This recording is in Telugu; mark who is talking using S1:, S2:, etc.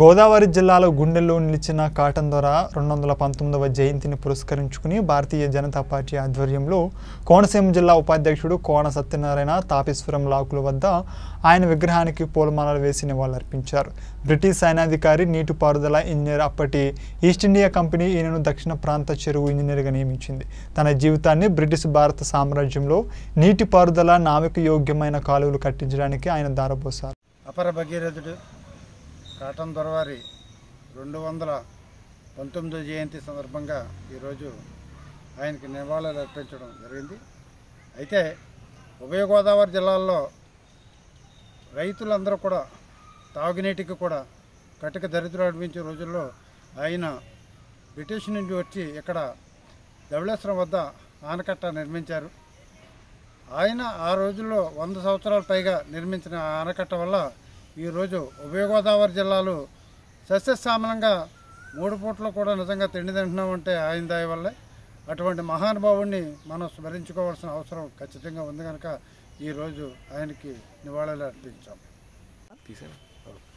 S1: గోదావరి జిల్లాలో గుండెల్లో నిలిచిన కాటన్ దొర రెండు వందల పంతొమ్మిదవ జయంతిని పురస్కరించుకుని భారతీయ జనతా పార్టీ ఆధ్వర్యంలో కోనసీమ జిల్లా ఉపాధ్యక్షుడు కోన సత్యనారాయణ తాపేశ్వరం లాకుల వద్ద ఆయన విగ్రహానికి పూలమాలలు వేసి నివాళులర్పించారు బ్రిటిష్ సైనాధికారి నీటిపారుదల ఇంజనీర్ అప్పటి ఈస్ట్ ఇండియా కంపెనీ ఈయనను దక్షిణ ప్రాంత చెరువు ఇంజనీర్గా నియమించింది తన జీవితాన్ని బ్రిటిష్ భారత సామ్రాజ్యంలో నీటిపారుదల నావిక యోగ్యమైన కాలువలు కట్టించడానికి ఆయన దారపోశారు
S2: అపర భగీరథుడు కాటం దొరవారి రెండు వందల పంతొమ్మిదో జయంతి సందర్భంగా ఈరోజు ఆయనకి నివాళులు అర్పించడం జరిగింది అయితే ఉభయ గోదావరి జిల్లాల్లో రైతులందరూ కూడా తాగునీటికి కూడా కటిక దరిద్రం అనిపించే రోజుల్లో ఆయన బ్రిటిష్ నుండి వచ్చి ఇక్కడ ధవళేశ్వరం వద్ద ఆనకట్ట నిర్మించారు ఆయన ఆ రోజుల్లో వంద సంవత్సరాల పైగా నిర్మించిన ఆనకట్ట వల్ల ఈరోజు ఉభయ గోదావరి జిల్లాలో సస్యశ్యామలంగా మూడు పూట్లు కూడా నిజంగా తిండి తింటున్నామంటే ఆయన దాయ వల్లే అటువంటి మహానుభావుడిని మనం స్మరించుకోవాల్సిన అవసరం ఖచ్చితంగా ఉంది కనుక ఈరోజు ఆయనకి నివాళులు అర్పించాం
S1: తీసాను